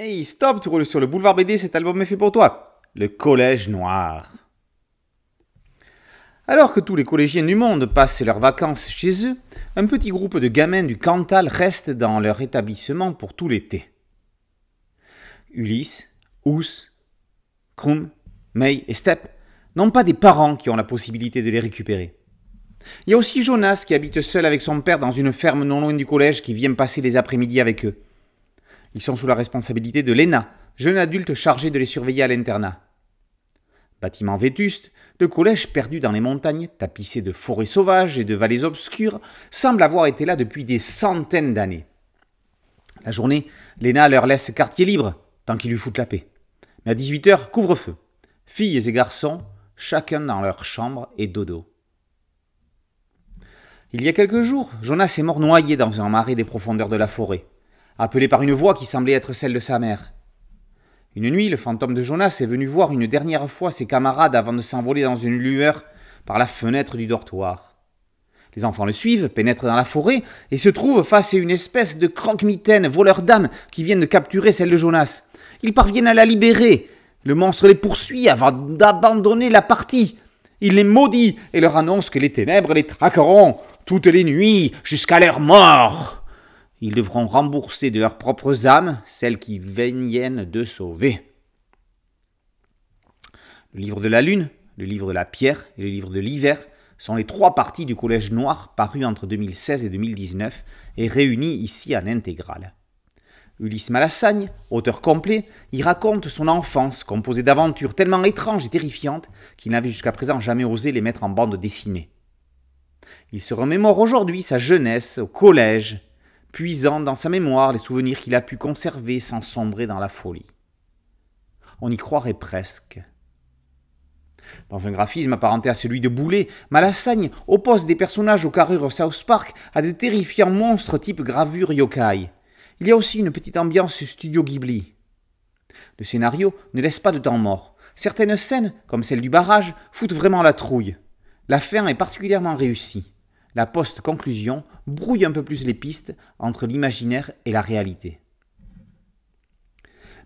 Hey, stop, tu roules sur le boulevard BD, cet album est fait pour toi. Le Collège Noir. Alors que tous les collégiens du monde passent leurs vacances chez eux, un petit groupe de gamins du Cantal reste dans leur établissement pour tout l'été. Ulysse, Ous, Krum, May et Step n'ont pas des parents qui ont la possibilité de les récupérer. Il y a aussi Jonas qui habite seul avec son père dans une ferme non loin du collège qui vient passer les après-midi avec eux. Ils sont sous la responsabilité de l'ENA, jeune adulte chargé de les surveiller à l'internat. Bâtiment vétuste, le collège perdu dans les montagnes, tapissé de forêts sauvages et de vallées obscures, semble avoir été là depuis des centaines d'années. La journée, l'ENA leur laisse quartier libre, tant qu'ils lui foutent la paix. Mais à 18h, couvre-feu. Filles et garçons, chacun dans leur chambre et dodo. Il y a quelques jours, Jonas est mort noyé dans un marais des profondeurs de la forêt appelé par une voix qui semblait être celle de sa mère. Une nuit, le fantôme de Jonas est venu voir une dernière fois ses camarades avant de s'envoler dans une lueur par la fenêtre du dortoir. Les enfants le suivent, pénètrent dans la forêt et se trouvent face à une espèce de croque voleur d'âme qui viennent de capturer celle de Jonas. Ils parviennent à la libérer. Le monstre les poursuit avant d'abandonner la partie. Il les maudit et leur annonce que les ténèbres les traqueront toutes les nuits jusqu'à leur mort. Ils devront rembourser de leurs propres âmes celles qui viennent de sauver. Le livre de la Lune, le livre de la Pierre et le livre de l'Hiver sont les trois parties du Collège Noir paru entre 2016 et 2019 et réunies ici en intégrale. Ulysse Malassagne, auteur complet, y raconte son enfance, composée d'aventures tellement étranges et terrifiantes qu'il n'avait jusqu'à présent jamais osé les mettre en bande dessinée. Il se remémore aujourd'hui sa jeunesse au collège, puisant dans sa mémoire les souvenirs qu'il a pu conserver sans sombrer dans la folie. On y croirait presque. Dans un graphisme apparenté à celui de Boulet, Malassagne oppose des personnages aux carrures South Park à de terrifiants monstres type gravure yokai. Il y a aussi une petite ambiance studio Ghibli. Le scénario ne laisse pas de temps mort. Certaines scènes, comme celle du barrage, foutent vraiment la trouille. La fin est particulièrement réussie la post-conclusion brouille un peu plus les pistes entre l'imaginaire et la réalité.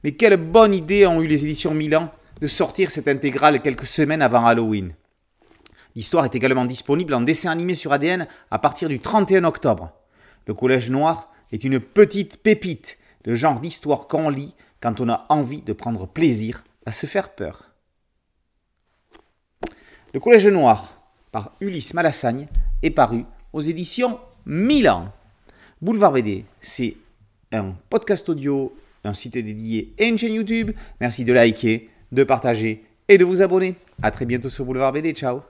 Mais quelle bonne idée ont eu les éditions Milan de sortir cette intégrale quelques semaines avant Halloween. L'histoire est également disponible en dessin animé sur ADN à partir du 31 octobre. Le Collège Noir est une petite pépite, le genre d'histoire qu'on lit quand on a envie de prendre plaisir à se faire peur. Le Collège Noir, par Ulysse Malassagne, est paru aux éditions Milan. Boulevard BD, c'est un podcast audio, un site dédié et une chaîne YouTube. Merci de liker, de partager et de vous abonner. A très bientôt sur Boulevard BD. Ciao